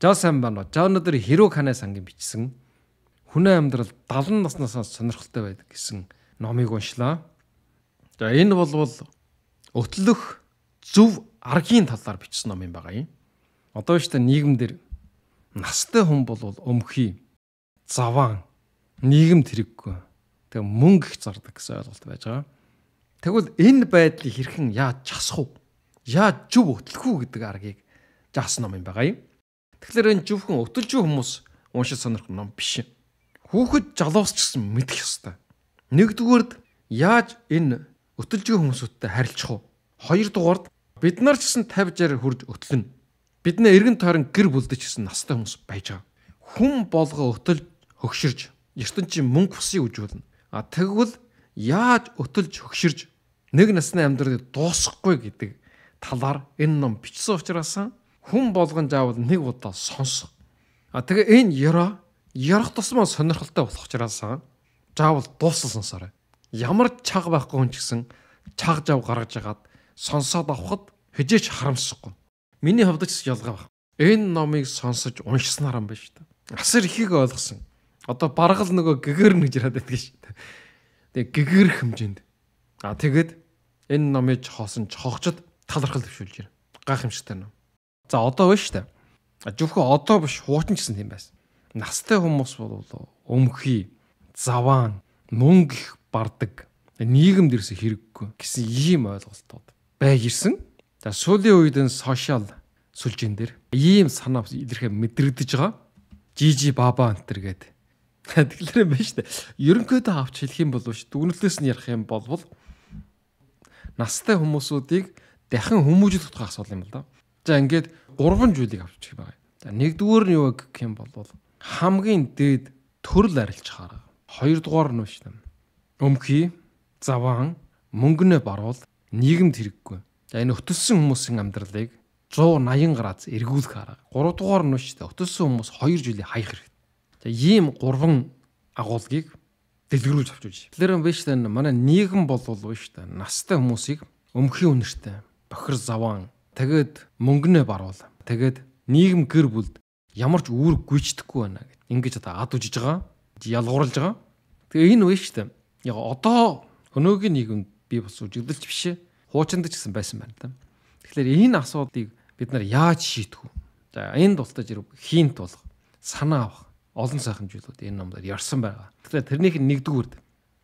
Жосан Бано Жонодор Хирүү Канэ сангийн бичсэн Хүнээ амьдрал 70 наснаас сонирхолтой байдаг гэсэн номыг уншлаа. За энэ болвол өтлөх зөв аргийн талаар бичсэн ном юм байгаа юм. Одоо шүү дээ нийгэмдэр настай хүн бол өмхий, заваан, нийгэм тэрэггүй. Тэгээ мөнгө их зардаг гэсэн ойлголт байж байгаа. Тэгвэл энэ байдлыг хэрхэн яаж часах вэ? Яаж зөв өтлөх үү гэдэг аргыг жаас ном юм байгаа юм. Тэгэхээр энэ зөвхөн өтөлжүү хүмүүс уншиж сонирх ном биш. Хүүхэд жолоос ч гэсэн мэдэх ёстой. Нэгдүгээрд яаж энэ өтөлжгүй хүмүүстэй харилцах уу? Хоёрдугаард бид нар ч гэсэн 50 60 хүрд өтлөн. Бид нэ эргэн тойрон гэр бүлдэж гэсэн настай хүмүүс байж байгаа. Хүн болго өтөлж хөгширж ертөнцийн мөнгө усыг үжүүлнэ. А тэгвэл яаж өтөлж хөгширж нэг насны амьдралыг дуусгахгүй гэдэг талаар энэ ном бичсэн учраас хүн болгон заавал нэг удаа сонсох. А тэгээ энэ яраа ярах тусмаа сонирхолтой болох учраас заавал дууссан сонсоорой. Ямар чаг байхгүй хүн ч гэсэн чаг жав гаргаж ягаад сонсоод авахд хэжээч харамсахгүй. Миний хувьд ч ялгаа баг. Энэ номыг сонсож уншсанаар юм биш үү? Асар ихийг ойлгосон. Одоо бараг л нөгөө гэгэрнэ гэж яриад байдаг шүү дээ. Тэгээ гэгэрх хэмжээнд. А тэгэд энэ номыг хоосон чохочд талархал төвшүүлж байна. Гайхамшигтай ном. За одоо байна шүү дээ. Зөвхөн одоо биш хуучин гэсэн тийм байсан. Настай хүмүүс бол өмхий, заваан, мөнгө их бардаг. Нийгэмд ирсэн хэрэггүй гэсэн ийм ойлголтууд байг ирсэн. За сүүлийн үед энэ сошиал сүлжээн дээр ийм санаа илэрхэ мэдрэгдэж байгаа. Жижи баба антер гэдэг Тэглэр юм байна шүү дээ. Ерөнхийдөө авч хэлэх юм бол биш. Дүгнэлтээс нь ярих юм бол настай хүмүүсүүдийг дахин хүмүүжүүлэх тухай асуудал юм л да. За ингээд гурван зүйлийг авчих байгаа. За нэгдүгээр нь юу гэх юм бол хамгийн дээд төрөл арилж хараа. Хоёрдугаар нь биш юм. Өмхий, заван, мөнгөнөө баруул, нийгэмд хэрэггүй. За энэ өтөссөн хүмүүсийн амьдралыг 180 градус эргүүлэх арга. Гуравдугаар нь шүү дээ. Өтөссөн хүмүүс 2 жилийн хаях хэрэгтэй. За ийм гурван агуулгыг дэлгэрүүлж авч үүж. Тэрлэн биш тань манай нийгэм бол биш та настай хүмүүсийг өмхий үнэртэй бохир заван тэгээд мөнгөнөө баруул Тэгээд нийгэм гэр бүлд ямар ч үүрэг гүйцэтгэхгүй байна гэд. Ингээд одоо ад үжиж байгаа. Ялгуурлаж байгаа. Тэгээ энэ үе шүү дээ. Яг одоо өнөөгийн нийгэмд би бас үжигдэлч биш. Хуучинд ч гэсэн байсан байна да. Тэгэхээр энэ асуудыг бид нар яаж шийдэх вэ? За энэ тултаж ирв хийнт болго. Санаа авах. Олон сайхан зүйлүүд энэ номдэр ярьсан байгаа. Тэгэхээр тэрнийх нь нэгдүгüрд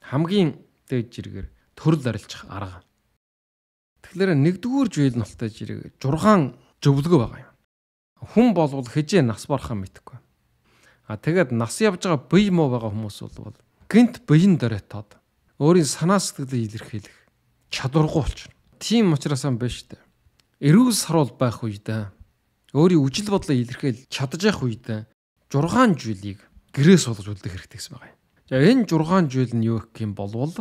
хамгийн дээд жиргээр төрөл арилжих арга. Тэгэхээр нэгдүгээр зүйл нь тултаж ирв 6 зөвлөгөө байгаа юм. Хүн болвол хижээ нас барахаа мэдхгүй. А тэгээд нас явж байгаа бие муу байгаа хүмүүс бол гинт биеийн дөрөйтод өөрийн санаа сэтгэлийг илэрхийлэх чадваргүй болчихно. Тийм учраас юм биш үү? Эрүүл саруул байх үедээ өөрийн үжил бодлоо илэрхийл чадаж явах үедээ 6 зүйлийг гэрээс олж үлдэх хэрэгтэй гэсэн байгаа юм. За энэ 6 жил нь юу гэх юм болвол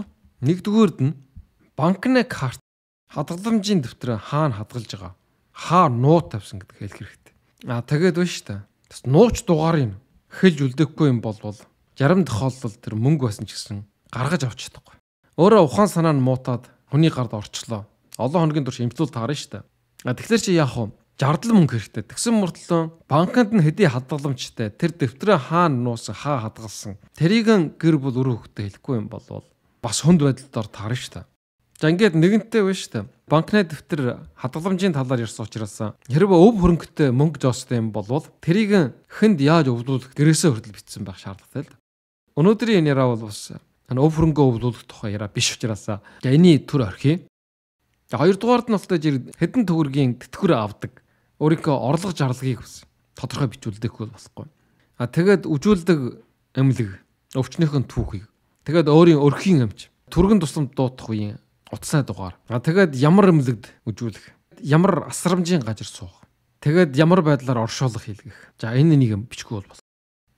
нэгдүгээр нь банкны карт хадгаламжийн дэвтрээ хаана хадгалж байгаа хаа нуу тавьсан гэдэг хэлэх хэрэгтэй. Аа тэгээд байна шүү дээ. Бас нууч дугаар юм. Хэлж үлдэхгүй юм бол жарам тохиолдол тэр мөнгө байсан ч гэсэн гаргаж авч чадахгүй. Өөрөө ухаан санаа нь муутаад хүний гард орчлоо. Олон хоногийн турш имплүүл таарна шүү дээ. А тэгэхээр чи яах вэ? 60 мөнгө хэрэгтэй. Тэгсэн мөртлөө банкнд нь хэдий хадгаламжтай тэр дэвтрээ хаана нуусан хаа хадгалсан. Тэрийг гэр бүл өрөө хөхтэй хэлэхгүй юм бол бас хүнд байдалд ор таарна шүү дээ. За ингээд нэгэнтээ биш та. Банкны дэвтэр хадгаламжийн талаар ярьсан учраас хэрвээ өв хөрөнгөтэй мөнгө зоостой юм бол тэрийг хүнд яаж өвлүүлэх гэрээсээ хүртэл бичсэн байх шаардлагатай л. Өнөөдрийн энэ яраа бол бас энэ өв хөрөнгөө өвлүүлэх тухай яраа биш учраас энэ төр орхи. За хоёрдугаард нь болтой жирд хэдэн төгрөгийн тэтгэр авдаг. Өөрийнхөө орлого зарлагыг бас тодорхой бичүүлдэхгүй болохгүй. А тэгээд үжүүлдэг эмнэлэг өвчнөөхөн түүхийг тэгээд өөрийн өрхийн амч түргэн тусламж дуудах үеийн утасны дугаар. А тэгээд ямар эмнэлэгд үжүүлэх, ямар асрамжийн газар суух. Тэгээд ямар байдлаар оршуулах хийлгэх. За энэ нэг юм бичгүй бол.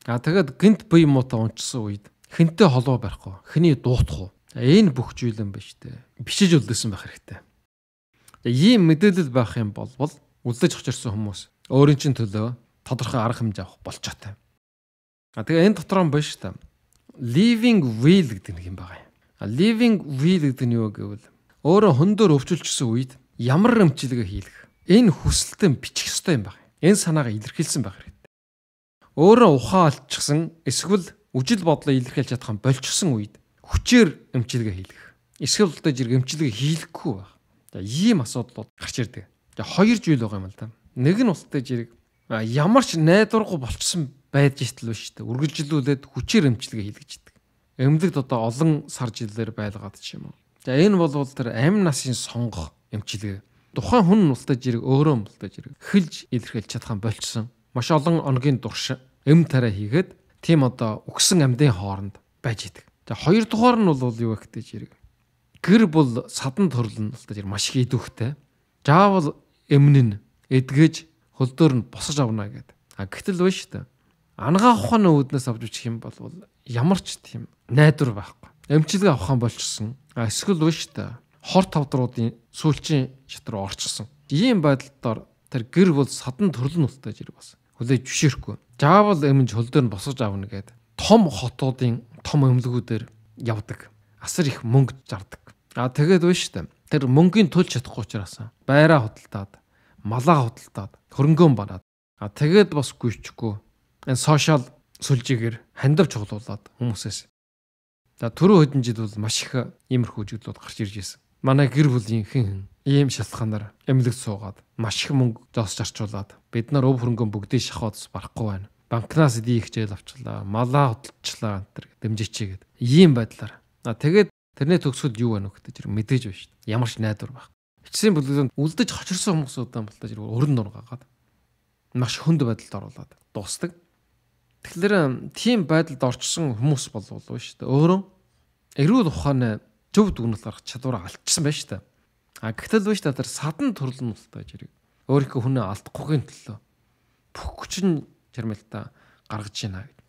А тэгээд гинт бие муута унтсан үед хинтээ холоо барихгүй, хэний дуутах уу? Энэ бүх зүйл юм биш үү? Бичиж үлдээсэн байх хэрэгтэй. За ийм мэдээлэл байх юм бол үлдэж хочирсан хүмүүс өөрийн чинь төлөө тодорхой арга хэмжээ авах болчоотой. А тэгээ энэ дотор нь биш та. Living will гэдэг нэг юм байна. Living will гэдэг нь юу гэвэл өөрөө хөндөр өвчлөжсөн үед ямар өмчлөгөө хийх. Энэ хүсэлтэн бичих ёстой юм байна. Энэ санаагаа илэрхийлсэн байх хэрэгтэй. Өөрөө ухаан олчихсан эсвэл үжил бодлоо илэрхийлж чадах болчихсон үед хүчээр өмчлөгөө хийх. Эсвэл удаж ирэх өмчлөгөө хийхгүй байх. За ийм асуудлууд гарч ирдэг. Тэгээ хоёр зүйл байгаа юм л да. Нэг нь ултай жирэг ямар ч найдваргүй болчихсон байж итэл биш үү. Үргэлжлүүлээд хүчээр эмчилгээ хийлгэж эмнэлэгт одоо олон сар жилээр байлгаад ч юм уу. За энэ бол тэр амь насын сонгох эмчилгээ. Тухайн хүн нултаж ирэг өөрөө нултаж ирэг эхэлж илэрхийлж чадхан болчихсон. Маш олон оногийн турш эм тараа хийгээд тийм одоо өгсөн амьдын хооронд байж идэг. За хоёр дахугаар нь бол юу гэх гэж ирэг. Гэр бол садан төрөл нь нултаж ир маш их идэвхтэй. Жаавал эмнэн эдгэж хөлдөөр нь босож авна гэдэг. А гэтэл биш та. Ангаа ухааны үүднээс авч бичих юм бол ямар ч тийм найдвар байхгүй. Эмчилгээ авахын болчихсон. Эсвэл биш та хор тавдруудын сүүлчийн шатар орчихсон. Ийм байдалд тэр гэр бүл садан төрөл нуттай жирэг бас. Хүлээж жишэрхгүй. Жаавал эмч хөлдөр нь босгож авна гэдэг том хотуудын том өмлгүүдээр явдаг. Асар их мөнгө зардаг. А тэгээд биш та тэр мөнгөний төлж чадахгүй учраас байраа худалдаад, малаа худалдаад, хөрөнгөө банаад. А тэгээд бас гүйчихгүй. Энэ сошиал сүлжээгээр хандав чуглуулад хүмүүсээс. За түрүү хэдэн жил бол маш их иймэрхүү жүдлүүд гарч ирж байсан. Манай гэр бүлийн хэн хэн ийм шалтгаанаар эмнэлэгт суугаад маш их мөнгө зоосч арчуулад бид нар өв хөрөнгөө бүгдийг шахаодс барахгүй байна. Банкнаас эдийн их зээл авчлаа, малаа хөдөлчлаа гэтэр дэмжиж чигээд ийм байдлаар. А тэгээд тэрний төгсөл юу байна вэ гэдэг чинь мэдээж байна шүү дээ. Ямар ч найдвар байх. Эцсийн бүлэглэнд үлдэж хочирсон хүмүүсүүдэн бол тэр өрн дур гагаад маш хүнд байдалд оруулаад дуустдаг. Тэгэхээр тийм байдалд орчсон хүмүүс болов уу шүү дээ. Өөрөө эрүүл ухааны зөв дүгнэлт гарах чадвараа алдчихсан байж та. А гэтэл биш та тэр садан төрөл нь болтой жирэг. Өөрийнхөө хүнээ алдахгүйгийн төлөө бүх хүчин чармилтаа гаргаж байна гэдэг.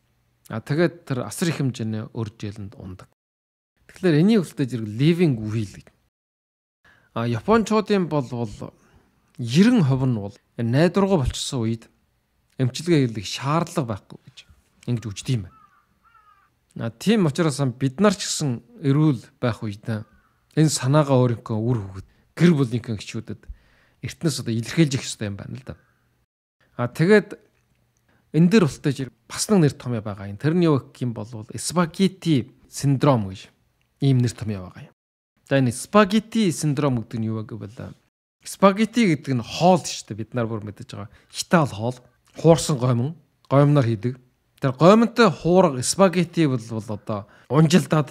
А тэгээд тэр асар их хэмжээний өржээлэнд ундаг. Тэгэхээр энийг үлтэй зэрэг living will гэдэг. А Япончуудын бол бол 90% нь бол найдваргүй болчихсон үед эмчилгээ хийх шаардлага байхгүй гэж ингэж үждэг юм байна. А тийм учраас бид нар ч гэсэн эрүүл байх үед энэ санаагаа өөрийнхөө үр хөвгөд гэр бүлийнхээ гişүүдэд эртнээс одоо илэрхийлж их хэвээр юм байна л да. А тэгээд энэ дээр устж бас нэг нэр том байгаа юм. Тэр нь юу гэх юм бол спагетти синдром гэж ийм нэр том байгаа юм. За энэ спагетти синдром гэдэг нь юу гэвэл спагетти гэдэг нь хоол шүү дээ. Бид нар бүр мэддэж байгаа. Хитал хоол, хуурсан гомон, гомноор хийдэг. Тэр гомонтой хуурга спагетти бол бол одоо унжилдаад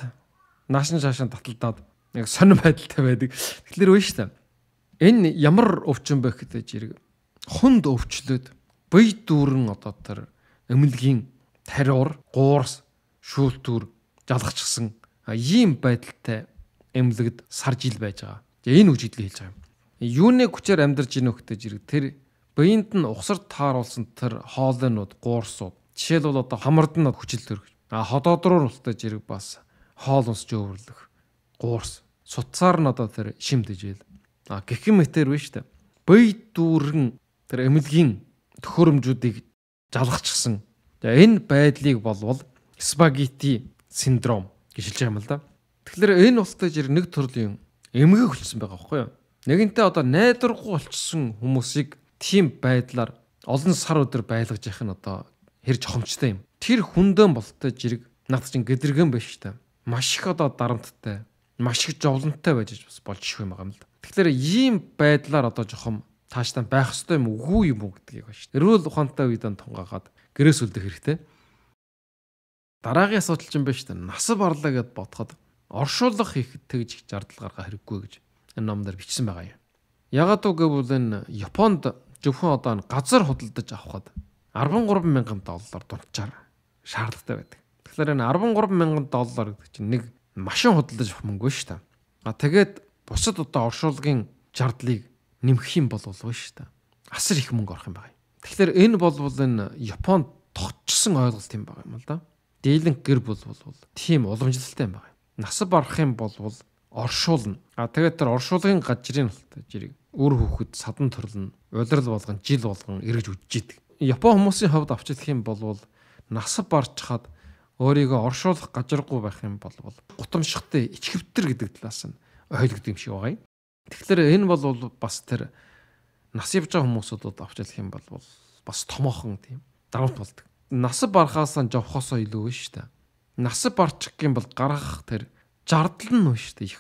наашин шаашаа таталдаад яг сонир байдалтай байдаг. Тэгэхээр үгүй шүү дээ. Энэ ямар өвчин бэ гэж хэрэг хүнд өвчлөөд бие дүүрэн одоо тэр эмнэлгийн тариур, гуурс, шүүлтүр жалгахчихсан ийм байдалтай эмнэлэгд сар жил байж байгаа. Энэ үжиглийг хэлж байгаа юм. Юуны хүчээр амьдарч ийнө хөтэж ирэг тэр биеинд нь ухсар тааруулсан тэр хоолойнууд, гуурсууд Жишээлбэл одоо хамард нь хүчил төрөх. А ходоод руу устж ирэх бас хоол унсч өвөрлөх. Гуурс. Суцаар нь одоо тэр шимдэж ийл. А гихэн метр биш үү? Бэй дүүрэн тэр эмнэлгийн төхөөрөмжүүдийг жалгачихсан. Тэгээ энэ байдлыг болвол спагетти синдром гэж хэлж байгаа юм л да. Тэгэхээр энэ устж ирэх нэг төрлийн эмгэг хөлсөн байгаа байхгүй юу? Нэгэнтээ одоо найдваргүй болчихсон хүмүүсийг тийм байдлаар олон сар өдөр байлгаж явах нь одоо хэр жохомжтой юм. Тэр хүндэн болтой жирэг над чинь гэдэргэн биш та. Маш их одоо дарамттай, маш их зовлонтой байж бас болж шүү юм байгаа юм л да. Тэгэхээр ийм байдлаар одоо жохом тааштай байх ёстой юм үгүй юм уу гэдгийг байна шүү. Эрүүл ухаантай үед тунгаагаад гэрээс үлдэх хэрэгтэй. Дараагийн асуудал чинь байна шүү. Насав барлаа гэд бодоход оршуулах хийх тэгж жардал гарга хэрэггүй гэж энэ номдэр бичсэн байгаа юм. Ягаад үг гэвэл энэ Японд зөвхөн одоо газар худалдаж авахад 130,000 доллар дунджаар шаардлагатай байдаг. Тэгэхээр энэ 130,000 доллар гэдэг чинь нэг машин худалдаж авах мөнгө шүү дээ. А тэгээд бусад одоо оршуулгын зардлыг нэмэх юм бол болов шүү дээ. Асар их мөнгө орох юм байна. Тэгэхээр энэ болвол энэ Японд тогтчсон ойлголт юм байна юм л да. Дийлэнх гэр бол бол тийм уламжлалтай юм байна. Насab орох юм бол оршуулна. А тэгээд тэр оршуулгын газрын жирийг үр хөвгөд садан төрлөн, улирал болгон жил болгон эргэж үдчихийдэг. Япон хүмүүсийн хувьд авчидх юм бол насав барчхад өөрийгөө оршуулах гажиргүй байх юм бол гутамшигтай ичхэвтер гэдэг талаас нь ойлгодог юм шиг байгаа юм. Тэгэхээр энэ бол бас тэр нас явж байгаа хүмүүсүүдэд авчилх юм бол бас томоохон тийм дарамт болдог. Нас барахаас нь жовхосоо илүү биш та. Нас барчих юм бол гарах тэр жардал нь биш та их.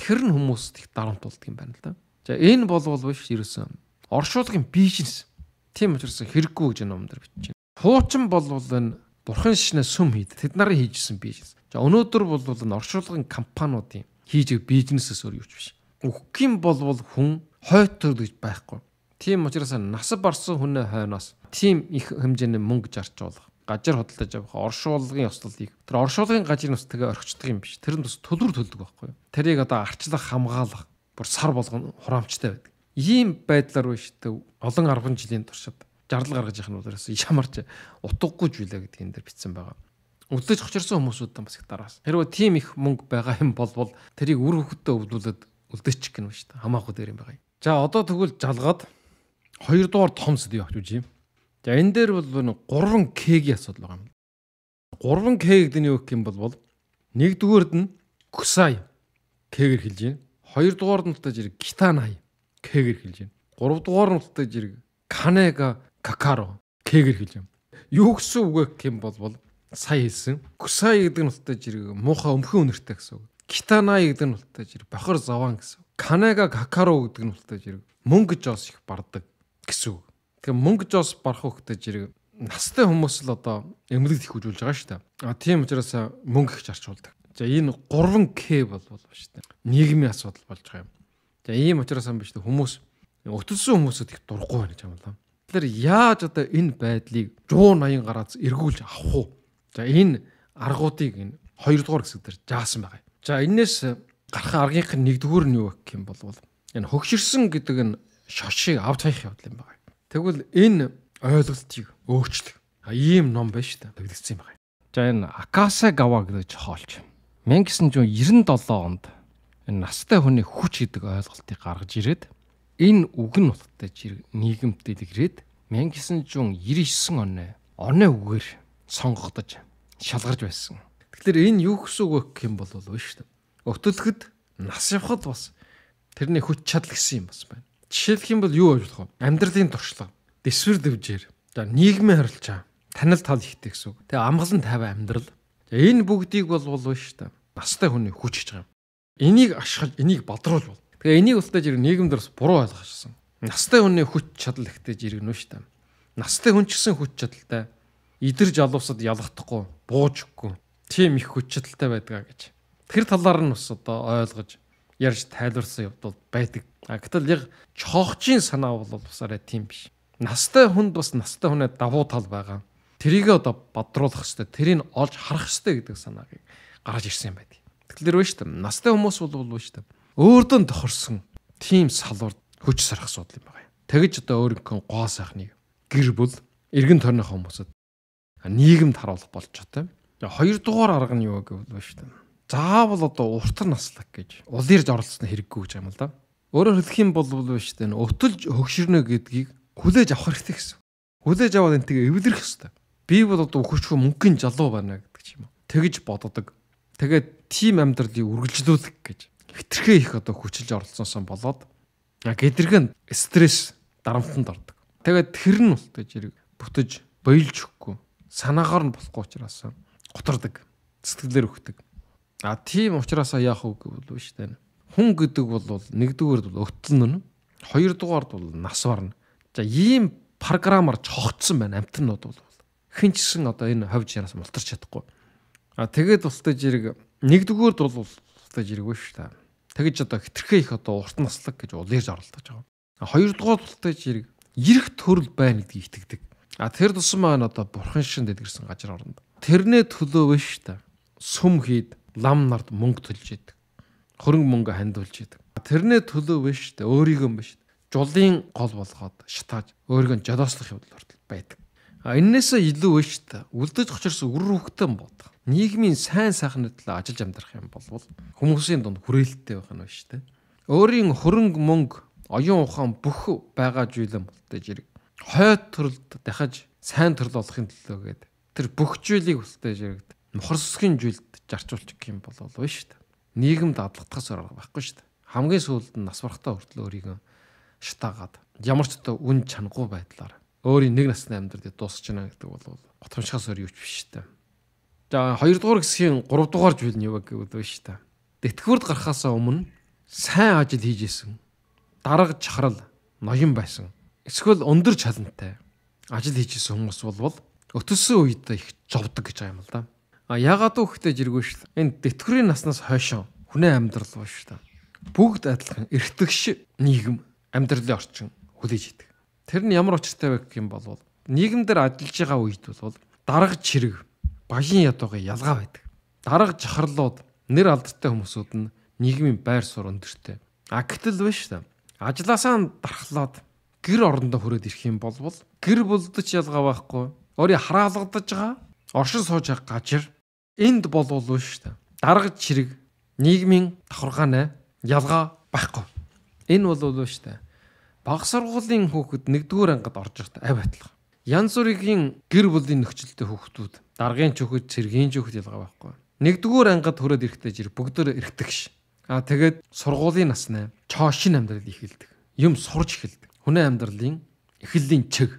Тэр нь хүмүүст их дарамт болдог юм байна л да. За энэ бол биш ерөөсөн оршуулгын бизнес. Тийм учраас хэрэггүй гэж номдэр бичиж байна. Хуучин болвол энэ бурхан шинэ сүм хийд. Тэд нарын хийжсэн бизнес. За өнөөдөр бол энэ оршуулгын компаниудын хийж бизнесээс өөр юу ч биш. Өгөх юм болвол хүн хойтой гэж байхгүй. Тийм учраас насар барсан хүнээ хойноос тийм их хэмжээний мөнгө зарч болох гажир хөдөлж явах оршуулгын ёслолыг тэр оршуулгын гажир нүстэйгээ орхичдаг юм биш. Тэр нь бас төлбөр төлдөг байхгүй юу? Тэрийг одоо арчлах хамгаалах бүр сар болгоно хураамжтай байдаг ийм байдлаар байна шүү дээ. Олон 10 жилийн туршид жарлал гаргаж яхын уулаас ямарч утгагүй зүйлээ гэдгийг энэ дэр бичсэн байгаа. Өглөж хочирсан хүмүүсүүдэн бас их дараас. Хэрвээ тийм их мөнгө байгаа юм бол бол тэрийг үр хөвгөдөө өвлүүлээд үлдээчих гэнэ шүү дээ. Хамаагүй дээр юм байгаа юм. За одоо тэгвэл жалгаад 2 дугаар том сэдв явах гэж юм. За энэ дээр бол 3 К-ийн асуудал байгаа юм. 3 К гэдэг нь юу гэх юм бол нэгдүгээрд нь Ксай К-гэр хэлж байна. Хоёрдугаард нь тааж ирэх Гитанай кэгэр хэлж байна. Гурав дугаар нь уттай зэрэг канега какаро кэгэр хэлж байна. Юу гэсэн үг гэх юм бол сая хэлсэн. Кусай гэдэг нь уттай зэрэг муухай өмхөн үнэртэй гэсэн үг. Китанай гэдэг нь уттай зэрэг бохор зовоон гэсэн үг. Канега какаро гэдэг нь уттай зэрэг мөнгө жоос их бардаг гэсэн үг. Тэгэхээр мөнгө жоос барах хөхтэй зэрэг настай хүмүүс л одоо эмгэлэгт их хүжүүлж байгаа шүү дээ. А тийм учраас мөнгө их зарчуулдаг. За энэ 3К бол болов шүү дээ. Нийгмийн асуудал болж байгаа юм. Тэгээ ийм учраас юм биш үү хүмүүс уталсан хүмүүсүүд их дурггүй байна гэж юм байна. Тэгэхээр яаж одоо энэ байдлыг 180 гараас эргүүлж авах уу? За энэ аргуудыг энэ 2 дугаар хэсэг дээр жаасан байгаа. За энээс гарах аргынх нь 1 дугаар нь юу гэх юм бол энэ хөгширсэн гэдэг нь шошийг авч хаях явдал юм байна. Тэгвэл энэ ойлголтыг өөрчлөх ийм ном биш та төвлөгдсөн юм байна. За энэ Акаса Гава гэдэг чохолч 1997 онд энэ настай хүний хүч гэдэг ойлголтыг гаргаж ирээд энэ үг нь утгатай жирэг нийгэмд дэлгэрээд 1999 оны оны үгээр сонгогдож шалгарж байсан. Тэгэхээр энэ юу гэсэн үг гэх юм бол вэ шүү дээ. Өгтөлөхөд нас явхад бас тэрний хүч чадал гэсэн юм бас байна. Жишээлх юм бол юу ойлгох вэ? Амьдралын туршлага, дэсвэр дэвжээр, за нийгмийн харилцаа, танил тал ихтэй гэсэн үг. Тэгээ амгалан тайван амьдрал. Энэ бүгдийг бол бол шүү дээ. Настай хүний хүч гэж юм. Энийг ашиглаж, энийг бадруулж бол. Тэгээ энийг устдаж ирэх нийгэмд бас буруу ойлгож шсэн. Настай хүний хүч чадал ихтэй жиргэн үү штэ. Настай хүн ч гэсэн хүч чадалтай. Идэр жалуусад ялгахдахгүй, буужгүй. Тийм их хүч чадалтай байдгаа гэж. Тэр талаар нь бас одоо ойлгож ярьж тайлбарсан явдал байдаг. А гэтэл яг чоохчийн санаа бол усаараа тийм биш. Настай хүнд бас настай хүнээ давуу тал байгаа. Тэрийг одоо бадруулах хэрэгтэй, тэрийг олж харах хэрэгтэй гэдэг санааг гаргаж ирсэн юм байдаг. Тэглэр байна шүү дээ. Настай хүмүүс бол бол шүү дээ. Өөрдөө тохорсон тийм салуур хүч сарах судал юм байна. Тэгж одоо өөрийнхөө гоо сайхныг гэр бүл эргэн тойрны хүмүүсд нийгэмд харуулах болж байгаа юм. Хоёр дугаар арга нь юу гэвэл шүү дээ. Заавал одоо урт наслаг гэж улирж оролцсон хэрэггүй гэж юм л да. Өөрөөр хэлэх юм бол биш дээ. Өтөлж хөгшөрнө гэдгийг хүлээж авах хэрэгтэй гэсэн. Хүлээж аваад энтэйгээ эвлэрэх хэрэгтэй. Би бол одоо өгөхчгүй мөнгөний жалуу байна гэдэг ч юм уу. Тэгж боддог. Тэгээд team амьдралыг үргэлжлүүлэх гэж хитрхээ их одоо хүчилж оролцсонсон болоод гэдэрхэн стресс дарамтанд ордог. Тэгээд тэр нь бол тэгж хэрэг бүтэж бойлж өгөхгүй санаагаар нь болохгүй учраас гутардаг сэтгэлээр өгдөг. А тийм учраас яах вэ гэвэл шүү дээ. Хүн гэдэг бол нэгдүгээр бол өгтлөн нь, хоёрдугаар бол нас барна. За ийм програмаар чогтсон байна амтнууд бол. Хин ч гэсэн одоо энэ ховж яраас мултарч чадахгүй. А тэгээд устж ирэг нэгдүгээр бол устж ирэг вэ шүү та. Тэгэж одоо хитрхээ их одоо урт наслаг гэж улирж оролдож байгаа. А хоёрдугаар устж ирэг ирэх төрөл байна гэдгийг итгэдэг. А тэр тусам маань одоо бурхан шин дэлгэрсэн газар орно. Тэрнээ төлөө вэ шүү та. Сүм хийд лам нарт мөнгө төлж идэг. Хөрөнгө мөнгө хандуулж идэг. Тэрнээ төлөө вэ шүү та. Өөрийгөө юм ба шүү. Жулын гол болгоод шатааж өөрийгөө жолоослох явдал ордол байдаг. А энээсээ илүү вэ шүү та. Үлдэж хочирс үр хөвгтэн бодох нийгмийн сайн сайхны төлөө ажиллаж амжирах юм бол хүмүүсийн дунд хүрээлттэй байх нь байна шүү дээ. Өөрийн хөрөнгө мөнгө, оюун ухаан бүх байгаа зүйлэн болтой зэрэг хойд төрөлд дахиж сайн төрөл олохын төлөөгээд тэр бүх зүйлийг болтой зэрэг мохорсгийн жилд зарчуулчих юм бол байна шүү дээ. Нийгэмд адлагдахаас арга байхгүй шүү дээ. Хамгийн сүүлд нь нас барахтаа хүртэл өөрийгөө шатаагаад ямар ч одоо үн чангагүй байдлаар өөрийн нэг насны амьдралд дуусчихна гэдэг бол утгамшихаас өөр юу ч биш шүү дээ За 2 дугаар хэсгийн 3 дугаар зүйл нь юу гэвэл байна шүү дээ. Тэтгэврд гарахаас өмнө сайн ажил хийж исэн. Дарга чахрал, ноён байсан. Эсвэл өндөр чалантай ажил хийж исэн хүмүүс болвол өтөсөн үед их жовдөг гэж байгаа юм л да. А ягаад вэ гэхдээ жиргүй шүү дээ. Энэ тэтгэврийн наснаас хойшоо хүнээ амьдрал боо шүү дээ. Бүгд адилхан эртгэгш нийгэм амьдралын орчин хүлээж идэг. Тэр нь ямар учиртай вэ гэх юм бол нийгэмдэр ажиллаж байгаа үед бол дарга чирэг багийн ядуугийн ялгаа байдаг. Дарга жахарлууд нэр алдартай хүмүүсүүд нь нийгмийн байр суурь өндөртэй. А гэтэл биш та. Ажлаасаа дархлаад гэр орондоо хүрээд ирэх юм бол гэр булдаж ялгаа байхгүй. Өөрийн хараалгадж байгаа оршин сууж байгаа гажир энд болвол биш та. Дарга чирэг нийгмийн давхаргааны ялгаа байхгүй. Энэ болвол биш та. Баг сургуулийн хүүхэд нэгдүгээр ангид орж ирэхдээ авь батлах. Ян зүрийн гэр бүлийн нөхцөлтэй хүүхдүүд даргын чөхөд цэргийн чөхөд ялгаа байхгүй. Нэгдүгээр ангид хүрээд эрэхтэй жир бүгдөө эрэхдэг ш. Аа тэгээд сургуулийн насны чоошин амьдрал ихэлдэг. Юм сурж эхэлдэг. Хүний амьдралын эхлэлийн чиг.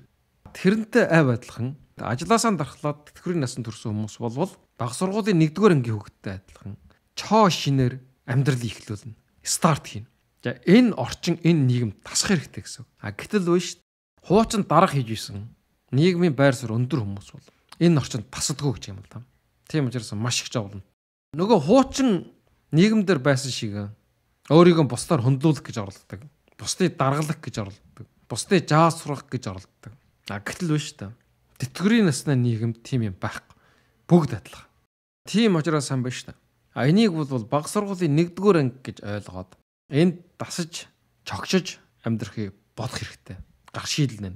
Тэрнтэй ай байдлахын ажилласаа дархлаад тэтгэврийн насанд төрсэн хүмүүс болвол баг сургуулийн 1-р ангийн хүүхдтэй адилхан чоо шинээр амьдрал ихлүүлнэ. Старт хийнэ. За энэ орчин энэ нийгэм тасах хэрэгтэй гэсэн. А гэтэл биш хуучин дарга хийж исэн нийгмийн байр суурь өндөр хүмүүс бол энэ орчинд басдгүй гэж юм л да. Тийм учраас маш их зовлон. Нөгөө хуучин нийгэмдэр байсан шиг өөрийгөө бусдаар хөндлөх гэж оролддог. Бусдыг даргалах гэж оролддог. Бусдыг жаа сурах гэж оролддог. А гэтэл биш та. Тэтгэврийн насны нийгэм тийм юм байхгүй. Бүгд адилхан. Тийм учраас сан байна шна. А энийг бол баг сургуулийн 1-р анги гэж ойлгоод энд дасаж, чогшиж амьдрахыг бодох хэрэгтэй. Гарах шийдэл нэ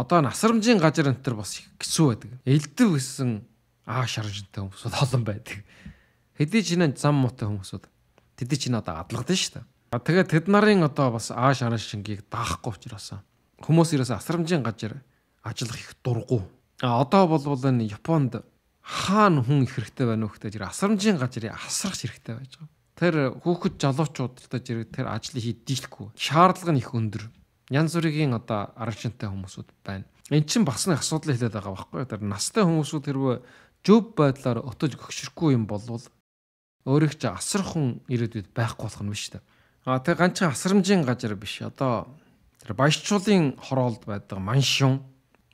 одоо насрамжийн газар энэ төр бас их гисүү байдаг. Элдв гэсэн аа шаржтай хүмүүс олон байдаг. Хэдий ч энэ зам муутай хүмүүсүүд тэд чинь одоо адлагдан шүү дээ. Тэгээд тэд нарын одоо бас аа шарж шингийг даахгүй учраас хүмүүс ерөөсө асрамжийн газар ажиллах их дурггүй. А одоо бол энэ Японд хаана хүн их хэрэгтэй байна вэ гэхдээ зэрэг асрамжийн газрыг асрах хэрэгтэй байж байгаа. Тэр хүүхэд залуучуудтай зэрэг тэр ажлыг хийдэж лгүй. Шаардлага нь их өндөр янз бүрийн одоо аргачлантай хүмүүсүүд байна. Эн чинь бас нэг асуудал хэлээд байгаа байхгүй юу? Тэр настай хүмүүсүүд хэрвээ зөв байдлаар өтөж гөгшрөхгүй юм бол өөрөгч асар хүн ирээдүйд байхгүй болох нь биш үү? А тэг ганцхан асрамжийн газар биш. Одоо тэр баясчуулын хороолд байдаг маншин.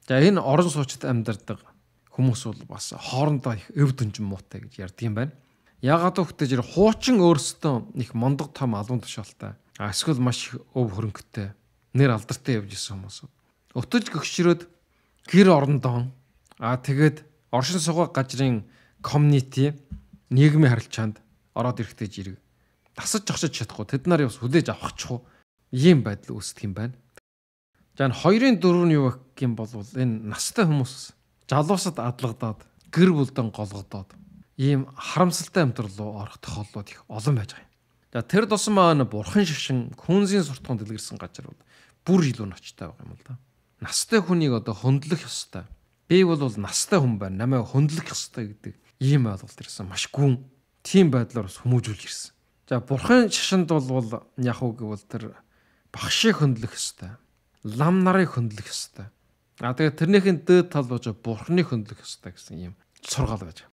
За энэ орон суучд амьдардаг хүмүүс бол бас хоорондоо их өв дүнжин муутай гэж ярьдаг юм байна. Ягаад гэвэл жир хуучин өөрсдөө их мондог том алуун тушаалтай. Эсвэл маш өв хөрөнгөтэй нэр алдартай явж исэн хүмүүс. Утж гөгшрөөд гэр орондоо аа тэгээд оршин суугаа газрын community нийгмийн харилцаанд ороод ирэхтэй жирэг. Тасаж зогсож чадахгүй тэд нар явс хүлээж авахчихгүй ийм байдал үүсдэг юм байна. За энэ хоёрын дөрөв нь юу гэх юм бол энэ настай хүмүүс жалуусад адлагдаад гэр бүлдэн голгодоод ийм харамсалтай амтар руу орох тохиолдлууд их олон байж байгаа юм. За тэр тусмаа бурхан шашин, хүнзийн суртахуун дэлгэрсэн газар бол бүр илүү ноцтой байгаа юм л да. Настай хүнийг одоо хөндлөх ёстой. Би бол настай хүн байна. Намайг хөндлөх ёстой гэдэг ийм ойлголт ирсэн. Маш гүн тийм байдлаар бас хүмүүжүүлж ирсэн. За бурхан шашинд бол яг уу гэвэл тэр багшийг хөндлөх ёстой. Лам нарыг хөндлөх ёстой. А тэгээ тэрнийхэн дээд тал бож бурхны хөндлөх ёстой гэсэн ийм сургаал байж.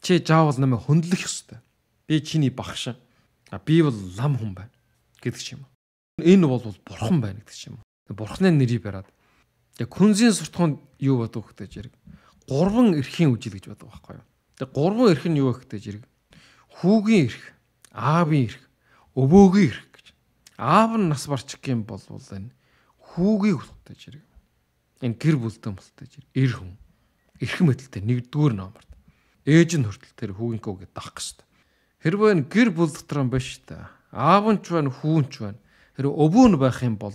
Чи жаавал намайг хөндлөх ёстой. Би чиний багш. А би бол лам хүн байна гэдэг ч юм. Энэ бол бурхан байна гэдэг юм. Бурханы нэрийг бариад. Тэгээ күнзийн суртахуунд юу бодох вэ гэж хэрэг. Гурван эрхийн үжил гэж бодох байхгүй юу. Тэгээ гурван эрх нь юу вэ гэж хэрэг. Хүүгийн эрх, аавын эрх, өвөөгийн эрх гэж. Аав нь нас барчих юм бол энэ хүүгийг болох гэж хэрэг. Энэ гэр бүлтэн болох гэж хэрэг. Эр хүн. Эрх мэдэлтэй нэгдүгээр номерт. Ээж нь хүртэл тэр хүүгийнхөө гэдээ дах гэж. Хэрвээ энэ гэр бүл дотор юм ба штэ. Аав нь ч байна, хүү нь ч байна Хэрэв өвөө нь байх юм бол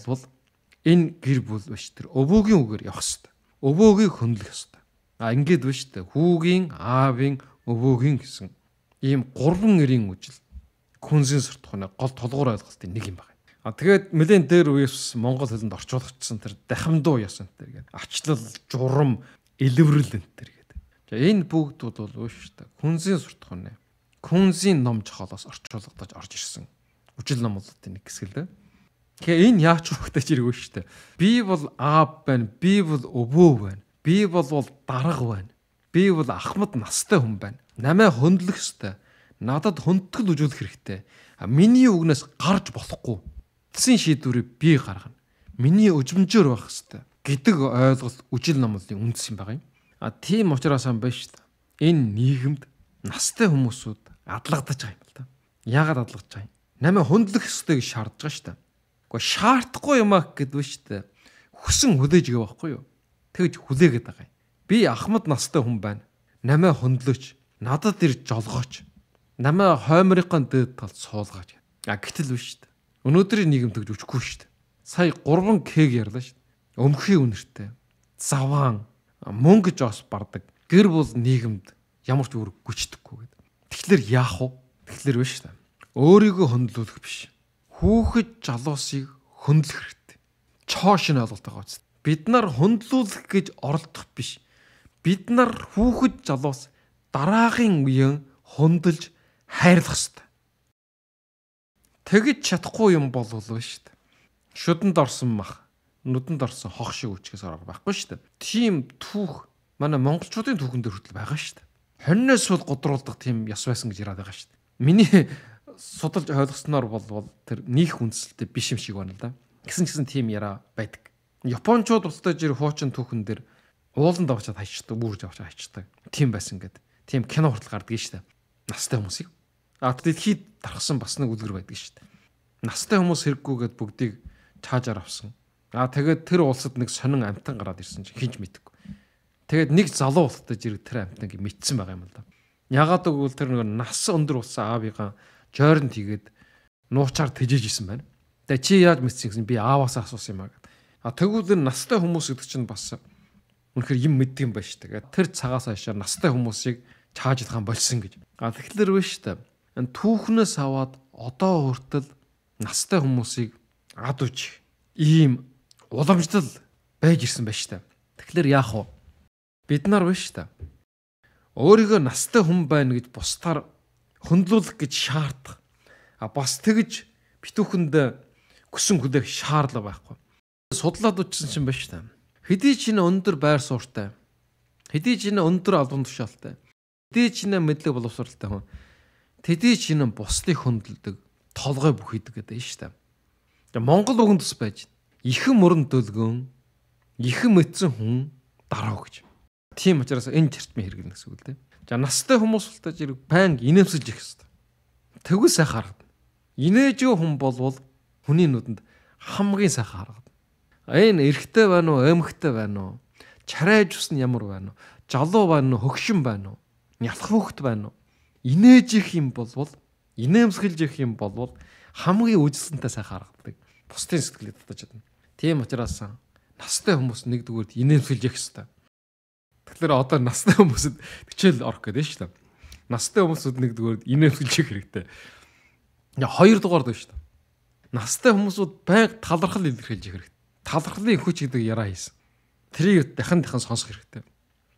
энэ гэр бүл биш тэр өвөөгийн үгээр явах хэвээр. Өвөөгийг хөндлөх хэвээр. А ингээд биш тэ хүүгийн, аавын, өвөөгийн гэсэн ийм гурван нэрийн үжил күнзийн суртахууны гол толгуур ойлголтын нэг юм байна. А тэгээд нэлен дээр үеэс Монгол хэлэнд орчуулгдсан тэр дахимдуу ясан тэр гээд ачлал, журам, илэврэл энэ тэр гээд. За энэ бүгд бол ууш та күнзийн суртахууны күнзийн ном жохолоос орчуулгадж орж ирсэн. Үжил номлолтын нэг хэсэг л дээ. Тэгэхээр энэ яач хөхтэйч иргүй шүү дээ. Би бол аав байна, би бол өвөө байна. Би бол дарга байна. Би бол ахмад настай хүн байна. Намайг хөндлөх ёстой. Надад хүндтгэл үзүүлэх хэрэгтэй. Миний үгнээс гарч болохгүй. Тэсийн шийдвэрийг би гаргана. Миний өжмөнжөөр байх хэрэгтэй гэдэг ойлголт үжил намлын үндэс юм байна. А тийм учраас юм байна шүү дээ. Энэ нийгэмд настай хүмүүсүүд адлагдаж байгаа юм л да. Яагаад адлагдаж байгаа юм? Намайг хөндлөх ёстой гэж шаардж байгаа шүү дээ. Уу шаардахгүй юм аа гэдэг нь шүү дээ. Хүсэн хүлээж гэв байхгүй юу? Тэгж хүлээгээд байгаа юм. Би ахмад настай хүн байна. Намаа хөндлөч, надад ирж жолгооч. Намаа хоймрынхон дэд талд суулгаач. А гэтэл биш шүү дээ. Өнөөдрийн нийгэм тэгж өчхгүй шүү дээ. Сая 3 кэг ярьлаа шүү дээ. Өмгөхийн үнэртэй. Заваан, мөнгө жоос бардаг. Гэр бүл нийгэмд ямар ч үр гүчдэггүй гэдэг. Тэгэхээр яах вэ? Тэгэхээр биш шүү дээ. Өөрийгөө хөндлөх биш хүүхэд жалуусыг хөндлөх хэрэгтэй. Чоошин ойлголт байгаа үст. Бид нар хөндлүүлэх гэж оролдох биш. Бид нар хүүхэд жалуус дараагийн үеийн хөндлөж хайрлах хэрэгтэй. Тэгж чадахгүй юм болвол шүү дээ. Шүдэнд орсон мах, нүдэнд орсон хох шиг үчгээс орох байхгүй шүү дээ. Тийм түүх манай монголчуудын түүхэн дээр хүртэл байгаа шүү дээ. Хоньноос бол годруулдаг тийм яс байсан гэж яриад байгаа шүү дээ. Миний судалж ойлгосноор бол тэр нийх үндсэлтэй биш юм шиг байна л да. Гэсэн ч гэсэн тийм яра байдаг. Япончууд устдаж ир хуучин түүхэн дээр ууланд авчаад хайчдаг, бүрж авчаад хайчдаг. Тийм байсан гэдэг. Тийм кино хурдл гардаг шүү дээ. Настай хүмүүсийг. А дэлхийд тархсан бас нэг үлгэр байдаг шүү дээ. Настай хүмүүс хэрэггүйгээд бүгдийг чаажаар авсан. А тэгээд тэр улсад нэг сонин амтан гараад ирсэн чинь хинж мэдгүй. Тэгээд нэг залуу улсад ирэх тэр амтан гэ мэдсэн байгаа юм л да. Ягаад гэвэл тэр нэг нас өндөр болсон аавыгаа жойрнд хийгээд нуучаар тэжээж исэн байна. Тэгээ чи яаж мэдсэн гэсэн би ааваасаа асуусан юм аа гэд. А тэгвэл настай хүмүүс гэдэг чинь бас үнэхээр юм мэддэг юм байна шүү дээ. Тэр цагаас хашаа настай хүмүүсийг чааж идэх болсон гэж. А тэгэхээр биш шүү дээ. Энэ түүхнээс аваад одоо хүртэл настай хүмүүсийг ад үж ийм уламжлал байж ирсэн байна шүү дээ. Тэгэхээр яах вэ? Бид нар биш шүү дээ. Өөрийгөө настай хүн байна гэж бусдаар хөндлөх гэж шаардах. А бас тэгж битүүхэнд хүсэн хүлээх шаардлага байхгүй. Судлаад үтсэн чинь байна шүү дээ. Хэдий ч энэ өндөр байр суурьтай. Хэдий ч энэ өндөр албан тушаалтай. Хэдий ч энэ мэдлэг боловсралтай хүн. Тэдий ч энэ буслыг хөндлөдөг, толгой бүхийдэг гэдэг нь шүү дээ. Тэгээ Монгол үгэн төс байж ихэн мөрөнд дөлгөн, ихэн мэдсэн хүн дарав гэж. Тийм учраас энэ термин хэрэглэнэ гэсэн үг л дээ. За настай хүмүүс бол тааж ирэх байнг инээмсэж их хэвээр. Тэгвэл сайхан харагдана. Инээжгүй хүн болвол хүний нүдэнд хамгийн сайхан харагдана. Энэ эрэгтэй байна уу, эмэгтэй байна уу? Чарайж усн ямар байна уу? Жолоо байна уу, хөгшин байна уу? Нялх хөхт байна уу? Инээж их юм болвол, инээмсэглж их юм болвол хамгийн үжилсэнтэй сайхан харагддаг. Бусдын сэтгэлд татаж чадна. Тийм учраас настай хүмүүс нэгдүгээр инээмсэглж их хэвээр Тэгэхээр одоо настай хүмүүсд хичээл орох гэдэг нь шүү дээ. Настай хүмүүсд нэгдүгээр инээлүүлчих хэрэгтэй. Хоёр дугаард байна шүү дээ. Настай хүмүүсүүд байг талархал илэрхийлж хэрэгтэй. Талархлын хүч гэдэг яраа хийсэн. Тэрийг дахин дахин сонсох хэрэгтэй.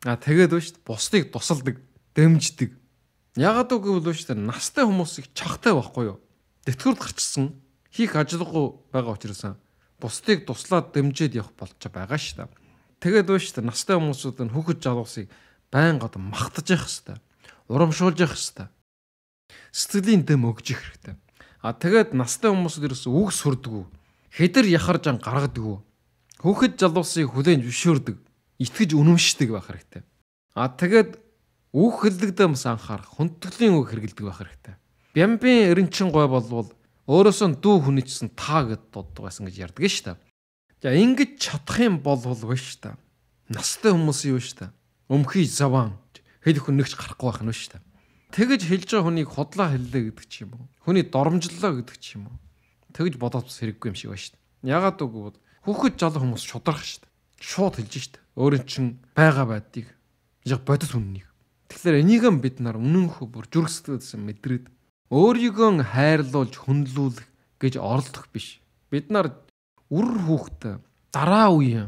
А тэгээд байна шүү дээ. Бусдыг тусалдаг, дэмждэг. Ягаад үг гэвэл байна шүү дээ. Настай хүмүүсийг чахтай байхгүй юу? Тэтгэврд гарчсан хийх ажиллагагүй байгаа учраас бусдыг туслаад дэмжиж явах болж байгаа шүү дээ тэгээд байна шүү дээ. Настай хүмүүсүүд нь хүүхэд залуусыг байн гад магтаж явах хэвээр. Урамшуулж явах хэвээр. Сэтгэлийн дэм өгж их хэрэгтэй. А тэгээд настай хүмүүсүүд ерөөсөө үг сүрдгүү. Хедэр яхарж ан гаргадгүү. Хүүхэд залуусыг хүлээн зөвшөөрдөг. Итгэж үнэмшдэг байх хэрэгтэй. А тэгээд үг хэллэгдэмс анхаарах, хүндтгэлийн үг хэрэглэдэг байх хэрэгтэй. Бямбын эренчин гой болвол өөрөөсөө дүү хүнийчсэн таа гэд дууддаг байсан гэж ярьдаг шүү дээ. За ингэж чадах юм бол биш та. Настай хүмүүс юу биш та. Өмхий заван хэл хүн нэгч гарахгүй байх нь биш та. Тэгэж хэлж байгаа хүнийг худлаа хэллээ гэдэг ч юм уу. Хүний доромжллоо гэдэг ч юм уу. Тэгэж бодоод бас хэрэггүй юм шиг байна шүү дээ. Ягаад үгүй бол хүүхэд жолоо хүмүүс шудрах шүү дээ. Шууд хэлж шүү дээ. Өөрөн чин байгаа байдгийг яг бодис үннийг. Тэгэхээр энийг бид нар үнэнхүү бүр зүрх сэтгэлдсэн мэдрээд өөрийгөө хайрлуулж хүндлүүлэх гэж оролдох биш. Бид нар үрэр хүүхэд дараа үе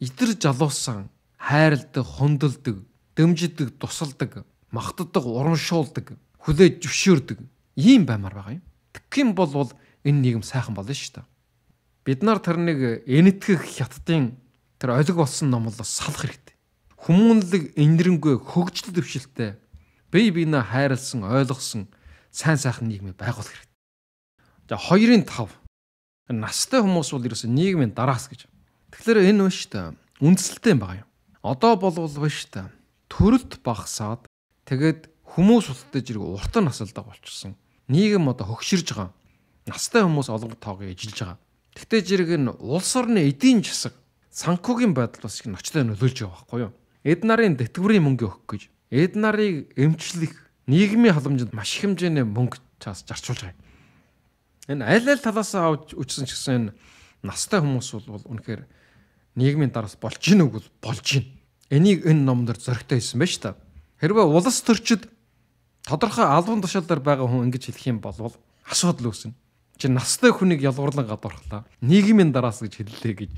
идэр жалуусан хайрладаг, хондолдог, дэмждэг, тусалдаг, магтдаг, урамшуулдаг, хүлээж зөвшөөрдөг ийм баймар байгаа юм. Тэгхийн бол бол энэ нийгэм сайхан болно шүү дээ. Бид нар тэрнийг энэтхэх хятадын тэр олиг болсон номлоос салах хэрэгтэй. Хүмүүнлэг энэрэнгүй хөгжил төвшөлтэй бие бинээ хайрлсан, ойлгосон сайн сайхан нийгмийг байгуулах хэрэгтэй. За 2-ын 5 настай хүмүүс бол ерөөсөө нийгмийн дараас гэж. Тэгэхээр энэ үн шүү дээ. Үндсэлтэй юм байна. Одоо болвол шүү дээ. Төрөлт багасаад тэгээд хүмүүс үлдэж ирэх уртан насалдаг болчихсон. Нийгэм одоо хөгширж байгаа. Настай хүмүүс олонг тоогоо эжилж байгаа. Тэгтээ зэрэг энэ улс орны эдийн засаг санкугийн байдал бас их ноцтой нөлөөлж байгаа байхгүй юу? Эд нарын тэтгэврийн мөнгө өгөх гэж эд нарыг эмчлэх нийгмийн халамжинд маш хэмжээний мөнгө цаас зарчуулж байгаа энэ аль аль талаас авч үжсэн ч гэсэн энэ настай хүмүүс бол үнэхээр нийгмийн дараас болж гин үг бол болж гин. Энийг энэ номдэр зөрөгтэй хэлсэн байж та. Хэрвээ улс төрчид тодорхой албан тушаалдар байгаа хүн ингэж хэлэх юм бол асуудал үүснэ. Чи настай хүнийг ялгуурлан гадуурхлаа. Нийгмийн дараас гэж хэллээ гэж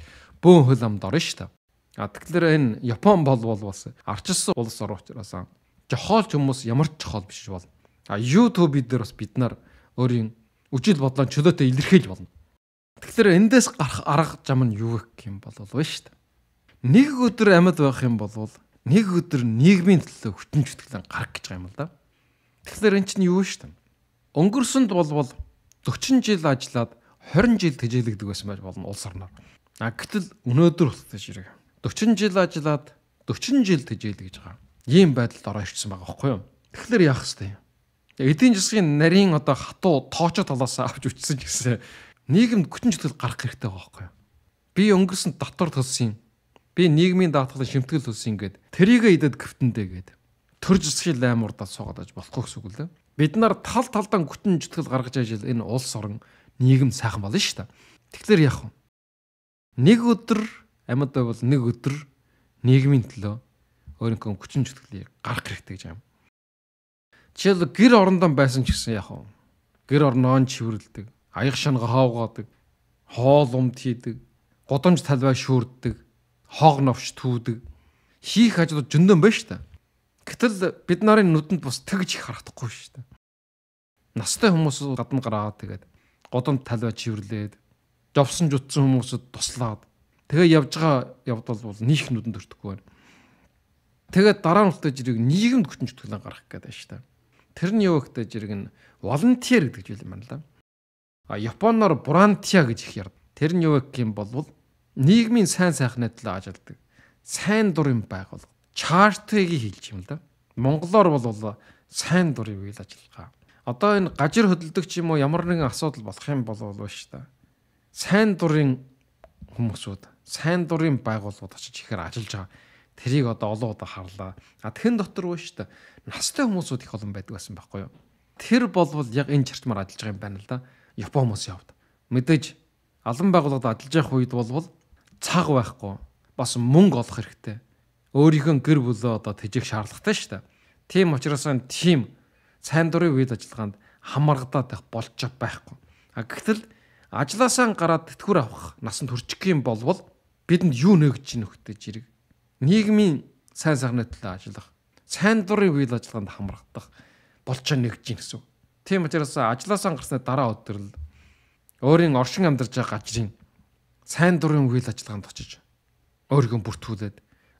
бөөн хөл амд орно шүү дээ. А тэгэхээр энэ Япон бол бол бас арчилсан улс орн учраас жохоол хүмүүс ямар ч жохоол биш бол а YouTube дээр бас бид нар өөрийн үжил бодлоо чөлөөтэй илэрхийлж болно. Тэгэхээр эндээс гарах арга зам нь юу гэх юм бол вэ шүү дээ. Нэг өдөр амьд байх юм бол нэг өдөр нийгмийн төлөө хүчин зүтгэлэн гарах гэж байгаа юм л да. Тэгэхээр эн чинь юу шүү дээ. Өнгөрсөнд болвол 40 жил ажиллаад 20 жил тэжээлэгдэг байсан байж болно улс орноор. А гэтэл өнөөдөр болтой ширэг. 40 жил ажиллаад 40 жил тэжээлэгж байгаа. Ийм байдалд ороо ирсэн байгаа байхгүй юу? Тэгэхээр яах хэвтэй юм? Эдийн засгийн нарийн одоо хатуу тоочо талаас авч үтсэн ч гэсэн нийгэмд хүчин чөтгөл гарах хэрэгтэй байгаа байхгүй юу? Би өнгөрсөн дотор төлсөн юм. Би нийгмийн даатгалын шимтгэл төлсөн гэдэг. Тэрийгэ идэд гүвтэндээ гэдэг. Төр засгийн лаймурдаа суугаад аж болохгүй гэсэн үг лээ. Бид нар тал талдаа хүчин чөтгөл гаргаж ажил энэ улс орон нийгэм сайхан болно шүү дээ. Тэгэхээр яах вэ? Нэг өдөр амьд байвал нэг өдөр нийгмийн төлөө өөрийнхөө хүчин чөтгөлийг гарах хэрэгтэй гэж юм Жишээл гэр орондоо байсан ч гэсэн яг хав. Гэр орноо чивэрлдэг, аяг шанга хоогоодаг, хоол умд хийдэг, годомж талвай шүрддэг, хоог новч түүдэг. Хийх ажил зөндөн байна шүү дээ. Гэтэл бид нарын нүдэнд бас тэгж их харагдахгүй шүү дээ. Настай хүмүүс гадна гараад тэгээд годомж талвай чивэрлээд, жовсон жутсан хүмүүсд туслаад тэгээ явж байгаа явдал бол нөх нүдэнд төртөхгүй байна. Тэгээд дараа нь үлдэж ирэх нийгэмд хүчин зүтгэлэн гарах гэдэг байна шүү дээ Тэр нь юу гэдэг жирэг нь волонтер гэдэг зүйл юм байна л да. А японоор бурантиа гэж их ярд. Тэр нь юу гэх юм бол нийгмийн сайн сайхны төлөө ажилладаг. Сайн дур юм байгуул. Чартыг хэлж юм л да. Монголоор бол сайн дур юу гэж ажиллагаа. Одоо энэ гажир хөдөлгөгч юм уу ямар нэгэн асуудал болох юм болов уу шүү дээ. Сайн дурын хүмүүсүүд, сайн дурын байгууллагууд очиж ихээр ажиллаж байгаа Тэрийг одоо олон удаа харлаа. А тхэн дотор нь шүү дээ. Настай хүмүүсүүд их олон байдаг байсан байхгүй юу? Тэр болвол яг энэ чартмаар ажиллаж байгаа юм байна л да. Япон хүмүүс явд. Мэдээж алан байгууллагад ажиллаж явах үед болвол цаг байхгүй бас мөнгө олох хэрэгтэй. Өөрийнхөө гэр бүлөө одоо тэжээх шаардлагатай шүү дээ. Тийм учраас энэ тийм цайн дурын үед ажиллагаанд хамаргадаад байх болж байхгүй. А гэтэл ажилласаа гараад тэтгэр авах насанд хүрчих юм болвол бидэнд юу нэгж чинь өгдөж ирэг нийгмийн сайн сайхны төлөө ажиллах, сайн дурын үйл ажиллагаанд хамрагдах болж нэгж гин гэсэн. Тийм учраас ажилласаа гарсны дараа өдөр л өөрийн оршин амьдарч байгаа ажрын сайн дурын үйл ажиллагаанд очиж өөрийгөө бүртгүүлээд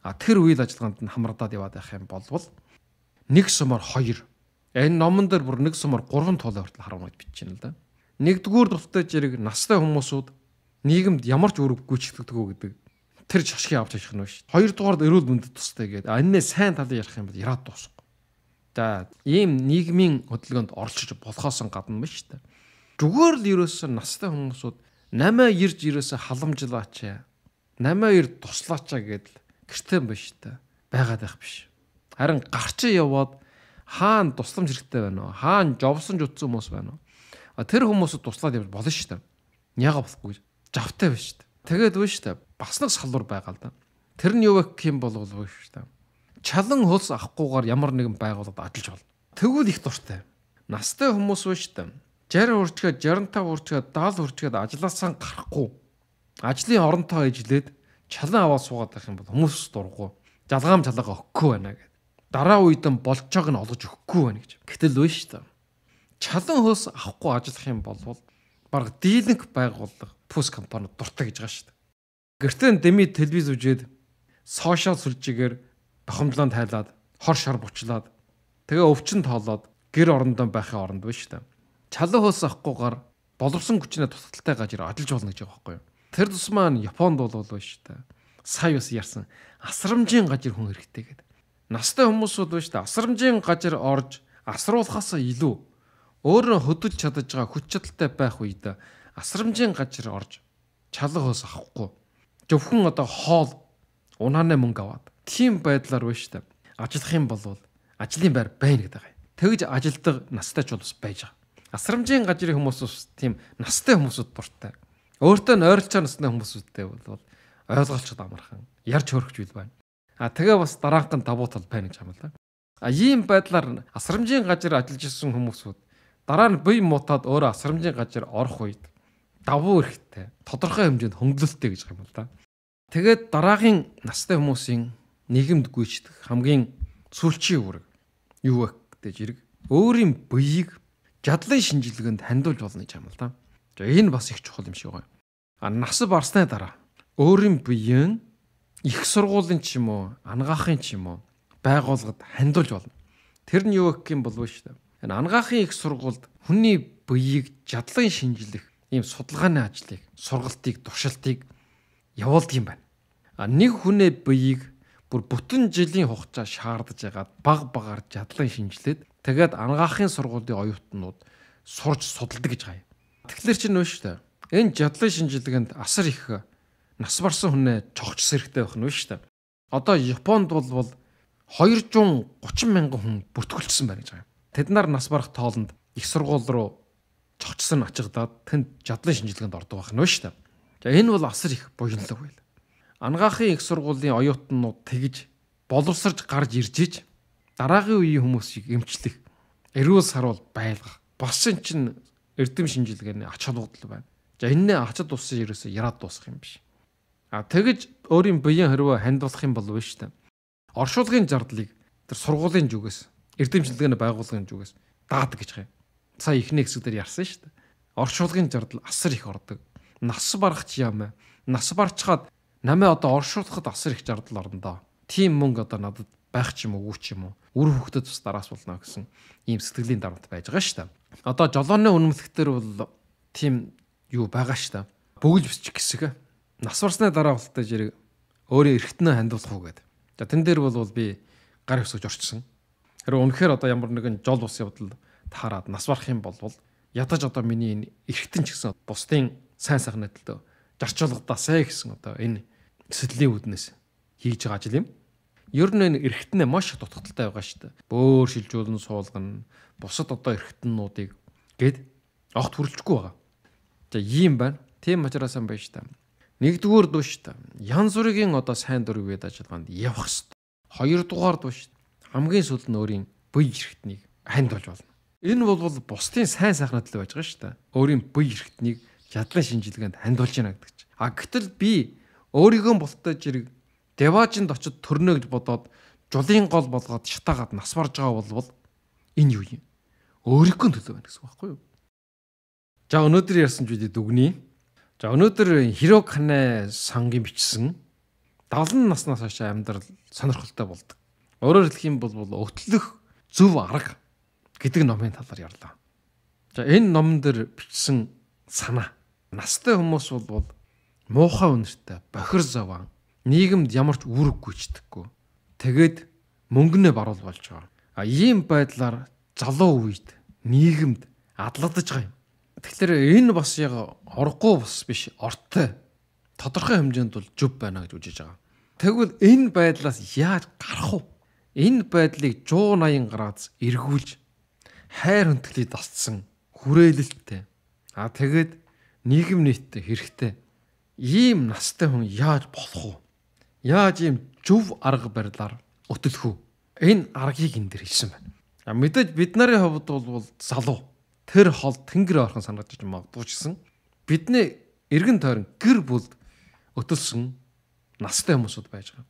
а тэр үйл ажиллагаанд нь хамрагдаад яваад байх юм болвол нэг сумаар хоёр энэ номон дээр бүр нэг сумаар гурван туулын хүртэл харамж бичиж байна л да. Нэгдүгээр дуртай зэрэг настай хүмүүсүүд нийгэмд ямар ч үр өггүй ч гэдэг тэр жагшиг авч ажих нь биш. Хоёрдугаард эрүүл мэндэд тустай гэдэг. Аннээ сайн талыг ярих юм бол яраад дуусахгүй. За ийм нийгмийн хөдөлгөөнд оролцож болохоос гадна биш та. Зүгээр л ерөөсөө настай хүмүүсүүд 8 ирж ерөөсөө халамжлаач яа. 8 ир туслаач яа гэдэл гэртээ биш та. Байгаад байх биш. Харин гарч яваад хаана тусламж хэрэгтэй байна уу? Хаана жовсон ч утсан хүмүүс байна уу? Тэр хүмүүсд туслаад явж болно шүү дээ. Яга болохгүй. Жавтай биш шүү дээ. Тэгээд биш шүү дээ бас нэг салуур байгаа л да. Тэр нь юу гэх юм бол вэ шүү дээ. Чалан хөлс авахгүйгээр ямар нэгэн байгууллагад ажиллаж болно. Тэгвэл их дуртай. Настай хүмүүс биш дээ. 60 хүрчгээ 65 хүрчгээ 70 хүрчгээд ажилласаа гарахгүй. Ажлын оронтой ижлээд чалан аваад суугаад байх юм бол хүмүүс дурггүй. Жалгаам чалгаа өгөхгүй байна гэдэг. Дараа үед нь болж байгааг нь олж өгөхгүй байна гэж. Гэтэл үгүй шүү дээ. Чалан хөлс авахгүй ажиллах юм бол баг дийлэнх байгууллага пүс компани дуртай гэж байгаа шүү дээ Гэртэн деми телевиз үзээд сошиал сүлжээгээр тохомдлон тайлаад хор шор бучлаад тэгээ өвчин тоолоод гэр орондоо байхын оронд биш та. Чалан хөөс авахгүйгээр боловсон хүчнээ тусгалттай гаж ирэ ажиллаж болно гэж байгаа байхгүй юу. Тэр тус маань Японд бол биш та. Сая ус ярьсан асрамжийн гажир хүн хэрэгтэй гэдэг. Настай хүмүүс бол биш та. Асрамжийн гажир орж асруулахаас илүү өөрөө хөдөлж чадаж байгаа хүч чадалтай байх үед асрамжийн гажир орж чалан хөөс авахгүй зөвхөн одоо хоол унааны мөнгө аваад тийм байдлаар биш та ажиллах юм бол ажлын байр байна гэдэг юм. Тэгж ажилдаг настайч бол бас байж байгаа. Асрамжийн гажрын хүмүүс бас тийм настай хүмүүсүүд дуртай. Өөртөө нь ойрлцоо насны хүмүүсүүдтэй бол ойлголцоход амархан ярьж хөрөх зүйл байна. А тэгээ бас дараахан табуу тал байна гэж хамлаа. А ийм байдлаар асрамжийн гажир ажиллаж исэн хүмүүсүүд дараа нь бие муутаад өөрөө асрамжийн гажир орох үед давуу эрхтэй тодорхой хэмжээнд хөнгөлөлттэй гэж юм л да. Тэгээд дараагийн настай хүмүүсийн нийгэмд гүйцэтгэх хамгийн сүлчийн үүрэг юу вэ гэж хэрэг өөрийн биеийг жадлын шинжилгээнд хандуулж болно гэж юм л да. За энэ бас их чухал юм шиг байна. А нас барсны дараа өөрийн биеийн их сургуулийн ч юм уу, ангаахын ч юм уу байгууллагад хандуулж болно. Тэр нь юу гэх юм болов шүү дээ. Энэ ангаахын их сургуульд хүний биеийг жадлан шинжилэх ийм судалгааны ажлыг, сургалтыг, туршилтыг явуулдаг юм байна. А нэг хүнээ биеийг бүр бүтэн жилийн хугацаа шаардж ягаад баг багаар жадлан шинжилээд тэгээд ангаахын сургуулийн оюутнууд сурж судалдаг гэж гаяа. Тэгэхээр чинь нөө шүү дээ. Энэ жадлын шинжилгээнд асар их нас барсан хүнээ чогчс хэрэгтэй байх нь үү шүү дээ. Одоо Японд бол 230 мянган хүн бүртгүүлсэн байна гэж байгаа юм. Тэд нар нас барах тоолонд их сургууль руу чогчсон ачигдаад тэнд жадлан шинжилгээнд ордог байх нь шүү дээ. За энэ бол асар их буянлаг байл. Ангаахын их сургуулийн оюутнууд тэгж боловсрж гарч ирж иж дараагийн үеийн хүмүүсийг эмчлэх эрүүл саруул байлгах бос шин чин эрдэм шинжилгээний ач холбогдол байна. За энэ нэ ачад усан ерөөсө яраад дуусах юм биш. А тэгж өөрийн биеийн хэрвээ хандуулах юм бол биш үү? Оршуулгын зардлыг тэр сургуулийн зүгээс эрдэм шинжилгээний байгууллагын зүгээс даадаг гэж байгаа юм сая ихний хэсэг дээр ярьсан шүү дээ. Оршуулгын жардал асар их ордог. Нас барахч юм аа. Нас барчхад намайг одоо оршуулхад асар их жардал орно доо. Тийм мөнгө одоо надад байх ч юм уу ч юм уу. Үр хөвгдөд бас дараас болно гэсэн ийм сэтгэлийн дарамт байж байгаа шүү дээ. Одоо жолооны үнэмлэхтэр бол тийм юу байгаа шүү дээ. Бөгөл бисч гисэг. Нас барсны дараа болтой зэрэг өөрөө эргэтнээ хандуулах уу гэдэг. За тэн дээр бол би гар өсөж орчсон. Харин үнэхээр одоо ямар нэгэн жол ус явдал таарад нас барах юм бол ядаж одоо миний энэ эргэтэн ч гэсэн бусдын сайн сайхны төлөө зарчуулгадаасаа гэсэн одоо энэ төсөллийн үүднээс хийж байгаа ажил юм. Ер нь энэ эргэтнээ маш их дутагдaltaй байгаа шүү дээ. Бөөр шилжүүлэн суулгана, бусад одоо эргэтнүүдийг гээд огт хүрлжгүй байгаа. Тэгээ ийм байна. Тийм учраас юм байж та. Нэгдүгээр дууш та. Ян зүрийн одоо сайн дургийн үед ажиллагаанд явах хэрэгтэй. Хоёрдугаар дууш хамгийн сүлд нь өөрийн буй эргэтнийг ханд болж болно. Энэ бол бусдын сайн сайхнад л байж байгаа шүү дээ. Өөрийн бие эрхтнийг ядлан шинжилгээнд хандуулж яана гэдэг чинь. А гэтэл би өөрийгөө болтой зэрэг деважинд очиж төрнө гэж бодоод жулын гол болгоод шатаагаад нас барж байгаа бол энэ юу юм? Өөрийнхөө төлөө байна гэсэн үг байхгүй юу? За өнөөдөр ярьсан зүйлийг дүгнэе. За өнөөдөр Хирог ханаа сангийн бичсэн 70 наснаас хойш амьдрал сонирхолтой болдог. Өөрөөр хэлэх юм бол өгтлөх зөв арга гэдэг номын талаар ярьлаа. За энэ номон дээр бичсэн санаа настай хүмүүс бол муухай үнэртэй, бохир зовоон, нийгэмд ямар ч үр гүйцэтгэхгүй. Тэгээд мөнгөнөө баруул болж байгаа. А ийм байдлаар залуу үед нийгэмд адлагдж байгаа юм. Тэгэхээр энэ бас яг орохгүй бас биш ортой тодорхой хэмжээнд бол зүв байна гэж үжиж байгаа. Тэгвэл энэ байдлаас яаж гарах вэ? Энэ байдлыг 180 градус эргүүлж хайр хүндгэлийг дасцсан хүрээлэлттэй аа тэгээд нийгэм нийтэд хэрэгтэй ийм настай хүн яаж болох вэ? Яаж ийм зөв арга барилаар өтөлөх үү? Энэ аргыг энэ дэр хэлсэн байна. А мэдээж бид нарын хувьд бол залуу тэр хол тэнгэр орхон санагдаж магадгүй ч гэсэн бидний эргэн тойрон гэр бүлд өтөлсөн настай хүмүүсүүд байж байгаа.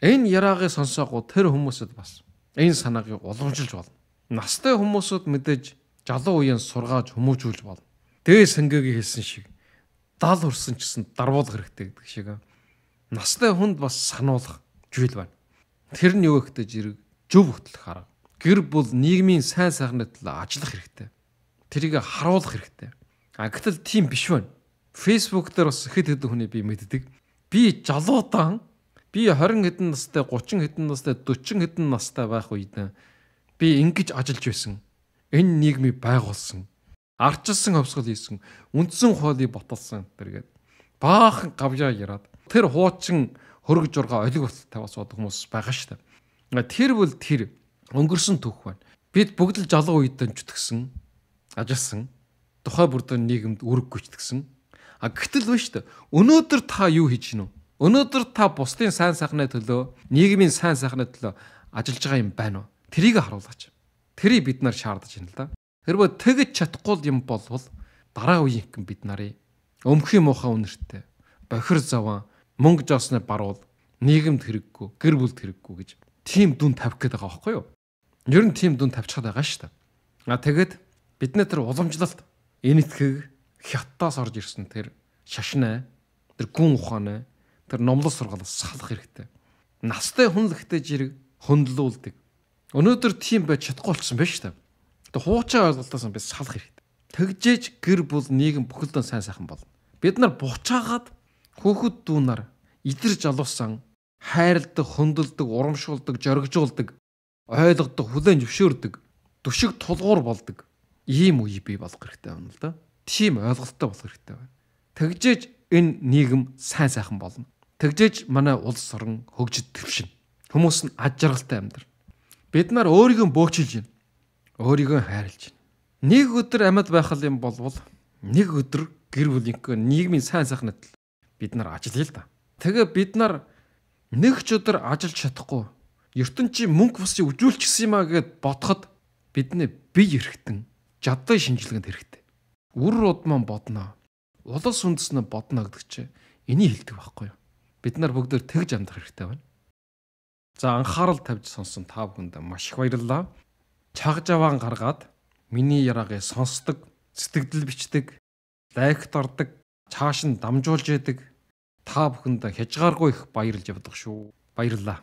Энэ яриагийг сонсоогоо тэр хүмүүсэд бас энэ санааг уламжилж болно настай хүмүүсүүд мэдээж жалуу үеийн сургааж хүмүүжүүлж болно. Тэгээ сангигийн хэлсэн шиг 70 хүрсэн ч гэсэн дарвуулах хэрэгтэй гэдэг шиг настай хүнд бас сануулах зүйл байна. Тэр нь юу гэхтэй зэрэг зөв хөтлөх арга. Гэр бүл нийгмийн сайн сайхны төлөө ажиллах хэрэгтэй. Тэрийг харуулах хэрэгтэй. А гэтэл тийм биш байна. Фэйсбүүк дээр бас хэд хэдэн хүний би мэддэг. Би жалуудаан би 20 хэдэн настай, 30 хэдэн настай, 40 хэдэн настай байх үед нь Би ингэж ажиллаж байсан. Энэ нийгмийг байгуулсан. Арчилсан хувьсгал хийсэн. Үндсэн хуулийг ботолсон тэргээд баахан гавьяа яраад тэр хуучин хөрөг журга олиг бат таваас бод хүмүүс байгаа шүү дээ. Тэр бол тэр өнгөрсөн түүх байна. Бид бүгд л жалуу үед дэмжтгсэн, ажилласан, тухай бүрдэн нийгэмд үүрэг гүйцэтгсэн. А гэтэл биш дээ. Өнөөдөр та юу хийж гинүү? Өнөөдөр та бусдын сайн сайхны төлөө, нийгмийн сайн сайхны төлөө ажиллаж байгаа юм байна уу? Тэрийг харуулаач. Тэрийг бид нар шаардаж байна л да. Хэрвээ тэгж чадахгүй юм болвол дараа үеийн хэн бид нарыг өмхий муухай үнэртэй бохир заван мөнгө жоосны баруул нийгэмд хэрэггүй гэр бүлд хэрэггүй гэж тийм дүн тавих гээд байгаа байхгүй юу? Ер нь тийм дүн тавьчихад байгаа шүү дээ. А тэгээд бидний тэр уламжлалт энэ итгэг хятадаас орж ирсэн тэр шашнаа тэр гүн ухаанаа тэр номлол сургаал салах хэрэгтэй. Настай хүн л ихтэй жирэг хөндлөлүүлдэг. Өнөөдөр тийм байж чадахгүй болсон байж та. Тэгээ хуучаа ойлголтоос би салах хэрэгтэй. Тэгжээж гэр бүл нийгэм бүхэлдээ сайн сайхан болно. Бид нар буцаагаад хөөхд дүүнаар идэр жалуусан хайрладаг, хөндлөдөг, урамшуулдаг, жоргижуулдаг, ойлгодог, хүлэн зөвшөөрдөг, түшиг тулгуур болдог. Ийм үе бий болох хэрэгтэй байна л да. Тийм ойлголттой болох хэрэгтэй байна. Тэгжээж энэ нийгэм сайн сайхан болно. Тэгжээж манай улс орн хөгжид төвшин. Хүмүүс нь аж жаргалтай амьдрна. Бид нар өөрийгөө бөөчилж байна. Өөрийгөө хайрлж байна. Нэг өдөр амьд байх юм болвол нэг өдөр гэр бүлийнхээ нийгмийн сайн сайхнад бид нар ажиллая л да. Тэгээ бид нар нэг ч өдөр ажиллаж чадахгүй ертөнцийн мөнгө босыг үжүүлчихсэн юмаа гэд бодоход бидний бие эрхтэн жадтай шинжилгээнд хэрэгтэй. Үр удмаа бодноо. Улас үндэснээ бодноо гэдэг чинь энийг хэлдэг байхгүй юу? Бид нар бүгдээр тэгж амьдрах хэрэгтэй байна. За анхаарал тавьж сонсон та бүхэнд маш их баярлалаа. Чаг жаваан гаргаад миний яриагаа сонсдог, сэтгэл бичдэг, лайкт ордог, цааш нь дамжуулж яадаг та бүхэнд хяжгааргүй их баярлж явдаг шүү. Баярлалаа.